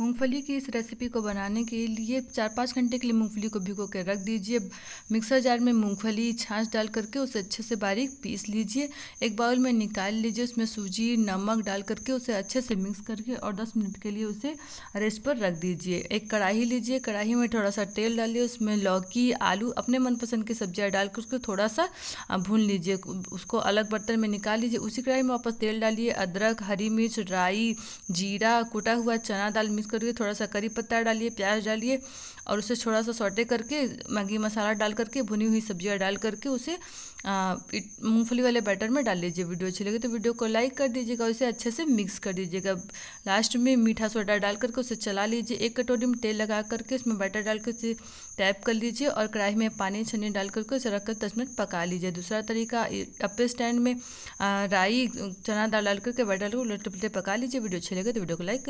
मूंगफली की इस रेसिपी को बनाने के लिए चार पाँच घंटे के लिए मूंगफली को भिगो कर रख दीजिए मिक्सर जार में मूंगफली छाछ डाल करके उसे अच्छे से बारीक पीस लीजिए एक बाउल में निकाल लीजिए उसमें सूजी नमक डाल करके उसे अच्छे से मिक्स करके और दस मिनट के लिए उसे रेस्ट पर रख दीजिए एक कढ़ाई लीजिए कढ़ाई में थोड़ा सा तेल डालिए उसमें लौकी आलू अपने मनपसंद की सब्जियाँ डाल उसको थोड़ा सा भून लीजिए उसको अलग बर्तन में निकाल लीजिए उसी कढ़ाई में वापस तेल डालिए अदरक हरी मिर्च राई जीरा कुटा हुआ चना दाल मिक्स करिए थोड़ा सा करी पत्ता डालिए प्याज डालिए और उसे थोड़ा सा सोटे करके मैगी मसाला डाल करके भुनी हुई सब्जियाँ डाल करके उसे मूँगफली वाले बैटर में डाल लीजिए वीडियो अच्छी लगे तो वीडियो को लाइक कर दीजिएगा उसे अच्छे से मिक्स कर दीजिएगा लास्ट में मीठा सोडा डाल करके उसे चला लीजिए एक कटोरी में तेल लगा करके उसमें बैटर डाल के टैप कर लीजिए और कढ़ाई में पानी छनी डाल करके उसे रखकर दस मिनट पका लीजिए दूसरा तरीका अपे स्टैंड में राई चना दाल डाल करके बैटर को उलट पलटे पका लीजिए वीडियो अच्छी लगे तो वीडियो को लाइक